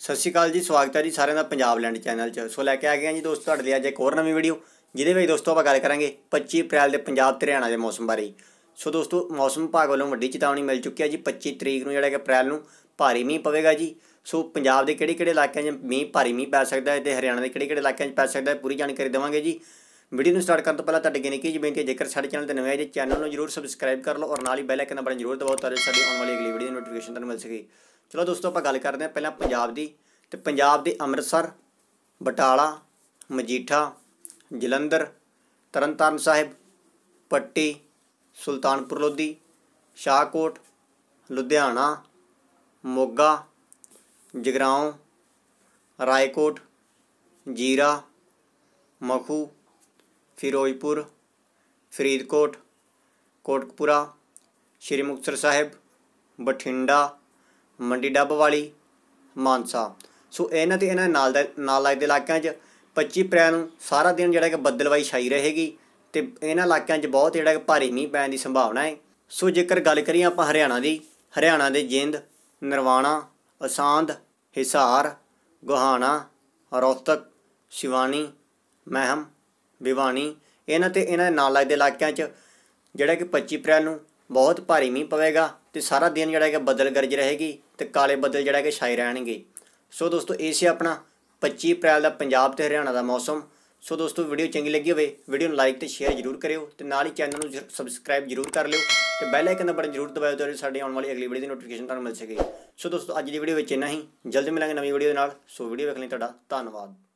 ਸਤਿ ਸ਼੍ਰੀ ਅਕਾਲ ਜੀ ਸਵਾਗਤ ਹੈ ਜੀ ਸਾਰਿਆਂ ਦਾ ਪੰਜਾਬ ਲੈਂਡ ਚੈਨਲ 'ਚ ਸੋ ਲੈ ਕੇ ਆ ਗਏ ਆ ਜੀ ਦੋਸਤੋ ਤੁਹਾਡੇ ਲਈ ਅੱਜ ਇੱਕ ਹੋਰ ਨਵੀਂ ਵੀਡੀਓ ਜਿਹਦੇ ਵਿੱਚ ਦੋਸਤੋ ਆਪਾਂ ਗੱਲ ਕਰਾਂਗੇ 25 ਅਪ੍ਰੈਲ ਦੇ ਪੰਜਾਬ ਤੇ ਹਰਿਆਣਾ ਦੇ ਮੌਸਮ ਬਾਰੇ ਸੋ ਦੋਸਤੋ ਮੌਸਮ ਵਿਭਾਗ ਵੱਲੋਂ ਵੱਡੀ ਚੇਤਾਵਨੀ ਮਿਲ ਚੁੱਕੀ ਹੈ ਜੀ 25 ਤਰੀਕ ਨੂੰ ਜਿਹੜਾ ਕਿ ਅਪ੍ਰੈਲ ਨੂੰ ਭਾਰੀ ਮੀਂਹ ਪਵੇਗਾ ਜੀ ਸੋ ਪੰਜਾਬ ਦੇ ਕਿਹੜੇ-ਕਿਹੜੇ ਇਲਾਕਿਆਂ 'ਚ ਮੀਂਹ ਭਾਰੀ ਮੀਂਹ ਪੈ ਸਕਦਾ ਹੈ ਤੇ ਹਰਿਆਣਾ ਦੇ ਕਿਹੜੇ-ਕਿਹੜੇ ਇਲਾਕਿਆਂ 'ਚ ਪੈ ਸਕਦਾ ਹੈ ਪੂਰੀ ਜਾਣਕਾਰੀ ਦੇਵਾਂਗੇ ਜੀ ਵੀਡੀਓ ਨੂੰ ਸਟਾਰਟ ਕਰਨ ਤੋਂ ਪਹਿਲਾਂ ਤੁਹਾਡੇ ਗਿਨੇ ਕੀ ਜੀ ਬੇਨਤੀ ਜੇਕਰ ਸਾਡੇ ਚੈਨਲ ਤੇ ਨਵੇਂ ਆਏ ਜੇ ਚੈਨਲ ਨੂੰ ਜਰੂਰ ਸਬਸਕ੍ਰਾਈਬ ਕਰ ਲਓ ਔਰ ਨਾਲ ਹੀ ਬੈਲ ਆਈਕਨ ਬਟਨ ਜਰੂਰ ਦਬਾਓ ਤਾਂ ਸਾਡੀ ਆਉਣ ਵਾਲੀ ਅਗਲੀ ਵੀਡੀਓ ਦੀ ਨੋਟੀਫਿਕੇਸ਼ਨ ਤੁਹਾਨੂੰ ਮਿਲ ਸਕੇ ਚਲੋ ਦੋਸਤੋ ਆਪਾਂ ਗੱਲ ਕਰਦੇ ਆ ਪਹਿਲਾਂ ਪੰਜਾਬ ਦੀ ਤੇ ਪੰਜਾਬ ਦੇ ਅੰਮ੍ਰਿਤਸਰ ਬਟਾਲਾ ਮਜੀਠਾ ਜਲੰਧਰ ਤਰਨਤਾਰਨ ਸਾਹਿਬ ਪੱਟੀ ਸੁਲਤਾਨਪੁਰ ਲੋਧੀ ਸ਼ਾਹਕੋਟ ਲੁਧਿਆਣਾ ਮੋਗਾ ਜਗਰਾਉਂ ਰਾਏਕੋਟ ਜੀਰਾ ਮਖੂ ਫਿਰੋਜ਼ਪੁਰ ਫਰੀਦਕੋਟ ਕੋਟਕਪੂਰਾ ਸ਼੍ਰੀ ਮੁਕਤਸਰ ਸਾਹਿਬ ਬਠਿੰਡਾ ਮੰਡੀ ਡੱਬ ਵਾਲੀ ਮਾਨਸਾ ਸੋ ਇਹਨਾਂ ਤੇ ਇਹਨਾਂ ਨਾਲ ਦੇ ਨਾਲ ਲੱਗਦੇ ਇਲਾਕਿਆਂ 'ਚ 25 ਅਪ੍ਰੈਲ ਨੂੰ ਸਾਰਾ ਦਿਨ ਜਿਹੜਾ ਕਿ ਬੱਦਲਵਾਈ ਛਾਈ ਰਹੇਗੀ ਤੇ ਇਹਨਾਂ ਇਲਾਕਿਆਂ 'ਚ ਬਹੁਤ ਜਿਹੜਾ ਕਿ ਭਾਰੀ ਮੀਂਹ ਪੈਣ ਦੀ ਸੰਭਾਵਨਾ ਹੈ ਸੋ ਜੇਕਰ ਗੱਲ ਕਰੀਏ ਆਪਾਂ ਹਰਿਆਣਾ ਦੀ ਹਰਿਆਣਾ ਦੇ ਜਿੰਦ ਨਰਵਾਣਾ ਅਸਾਂਦ ਹਿਸਾਰ ਗੋਹਾਣਾ ਰੋਹਤਕ ਸ਼ਿਵਾਨੀ ਮਹਿਮ ਵਿਵਾਨੀ ਇਹਨਾਂ ਤੇ ਇਹਨਾਂ ਨਾਲ ਲੱਗਦੇ ਇਲਾਕਿਆਂ 'ਚ ਜਿਹੜਾ ਕਿ 25 ਅਪ੍ਰੈਲ ਨੂੰ ਬਹੁਤ ਭਾਰੀ ਮੀਂਹ ਪਵੇਗਾ ਤੇ ਸਾਰਾ ਦਿਨ ਜਿਹੜਾ ਕਿ ਬੱਦਲ ਗਰਜ ਰਹੇਗੀ ਤੇ ਕਾਲੇ ਬੱਦਲ ਜਿਹੜਾ ਕਿ ਛਾਏ ਰਹਿਣਗੇ ਸੋ ਦੋਸਤੋ ਇਹ ਸੀ ਆਪਣਾ 25 ਅਪ੍ਰੈਲ ਦਾ ਪੰਜਾਬ ਤੇ ਹਰਿਆਣਾ ਦਾ ਮੌਸਮ ਸੋ ਦੋਸਤੋ ਵੀਡੀਓ ਚੰਗੀ ਲੱਗੀ ਹੋਵੇ ਵੀਡੀਓ ਨੂੰ ਲਾਈਕ ਤੇ ਸ਼ੇਅਰ ਜ਼ਰੂਰ ਕਰਿਓ ਤੇ ਨਾਲ ਹੀ ਚੈਨਲ ਨੂੰ ਸਬਸਕ੍ਰਾਈਬ ਜ਼ਰੂਰ ਕਰ ਲਿਓ ਤੇ ਬੈਲ ਆਈਕਨ ਦਾ ਬਟਨ ਜ਼ਰੂਰ ਦਬਾਇਓ ਤਾਂ ਸਾਡੀ ਆਉਣ ਵਾਲੀ ਅਗਲੀ ਵੀਡੀਓ ਦੀ ਨੋਟੀਫਿਕੇਸ਼ਨ ਤੁਹਾਨੂੰ ਮਿਲ ਸਕੇ ਸੋ ਦੋਸਤੋ ਅੱਜ ਦੀ ਵੀਡੀਓ ਵਿੱਚ ਇੰਨਾ ਹੀ ਜਲਦੀ ਮਿਲਾਂਗੇ ਨਵੀਂ ਵੀਡੀਓ ਦੇ ਨਾਲ ਸੋ ਵੀਡੀਓ ਵੇਖਣ ਲਈ ਤੁਹਾਡਾ ਧੰਨਵਾਦ